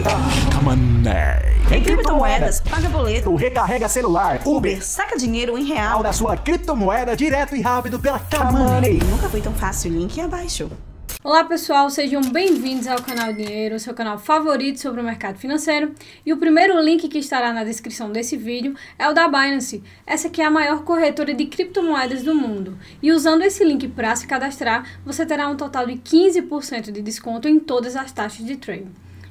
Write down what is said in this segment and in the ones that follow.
Então. Money. Tem criptomoedas, paga boleto, recarrega celular, Uber, Uber, saca dinheiro em real da sua criptomoeda direto e rápido pela Camoney. Nunca foi tão fácil, link é abaixo. Olá pessoal, sejam bem-vindos ao canal Dinheiro, seu canal favorito sobre o mercado financeiro. E o primeiro link que estará na descrição desse vídeo é o da Binance, essa que é a maior corretora de criptomoedas do mundo. E usando esse link para se cadastrar, você terá um total de 15% de desconto em todas as taxas de trade.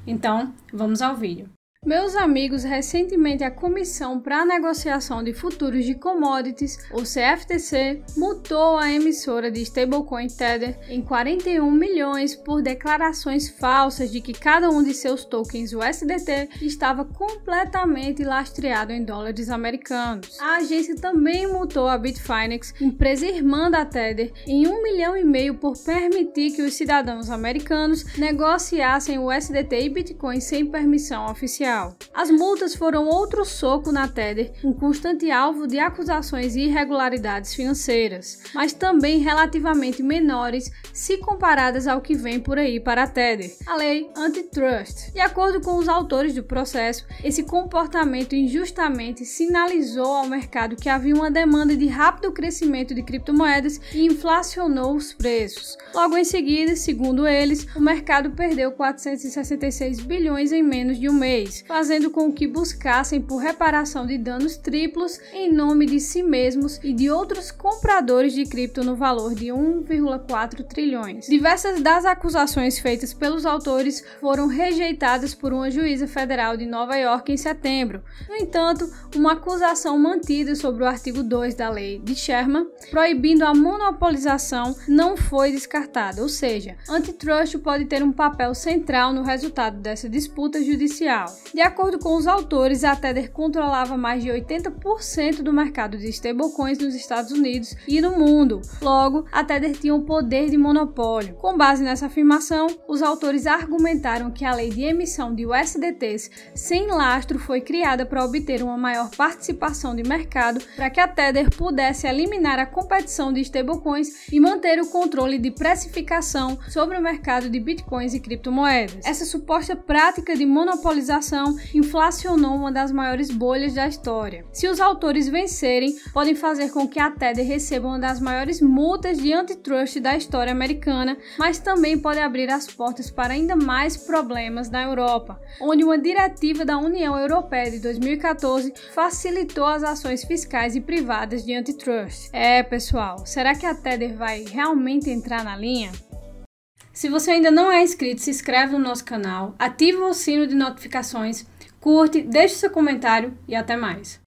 Então, vamos ao vídeo. Meus amigos, recentemente a Comissão para a Negociação de Futuros de Commodities, ou CFTC, multou a emissora de stablecoin Tether em 41 milhões por declarações falsas de que cada um de seus tokens USDT estava completamente lastreado em dólares americanos. A agência também multou a Bitfinex, empresa irmã da Tether, em 1 milhão e meio por permitir que os cidadãos americanos negociassem USDT e Bitcoin sem permissão oficial. As multas foram outro soco na Tether, um constante alvo de acusações e irregularidades financeiras, mas também relativamente menores se comparadas ao que vem por aí para a Tether, a lei antitrust. De acordo com os autores do processo, esse comportamento injustamente sinalizou ao mercado que havia uma demanda de rápido crescimento de criptomoedas e inflacionou os preços. Logo em seguida, segundo eles, o mercado perdeu 466 bilhões em menos de um mês fazendo com que buscassem por reparação de danos triplos em nome de si mesmos e de outros compradores de cripto no valor de 1,4 trilhões. Diversas das acusações feitas pelos autores foram rejeitadas por uma juíza federal de Nova York em setembro. No entanto, uma acusação mantida sobre o artigo 2 da lei de Sherman, proibindo a monopolização, não foi descartada, ou seja, antitrust pode ter um papel central no resultado dessa disputa judicial. De acordo com os autores, a Tether controlava mais de 80% do mercado de stablecoins nos Estados Unidos e no mundo. Logo, a Tether tinha um poder de monopólio. Com base nessa afirmação, os autores argumentaram que a lei de emissão de USDTs sem lastro foi criada para obter uma maior participação de mercado para que a Tether pudesse eliminar a competição de stablecoins e manter o controle de precificação sobre o mercado de bitcoins e criptomoedas. Essa suposta prática de monopolização inflação inflacionou uma das maiores bolhas da história. Se os autores vencerem, podem fazer com que a Tether receba uma das maiores multas de antitrust da história americana, mas também pode abrir as portas para ainda mais problemas na Europa, onde uma diretiva da União Europeia de 2014 facilitou as ações fiscais e privadas de antitrust. É, pessoal, será que a Tether vai realmente entrar na linha? Se você ainda não é inscrito, se inscreve no nosso canal, ativa o sino de notificações, curte, deixe seu comentário e até mais.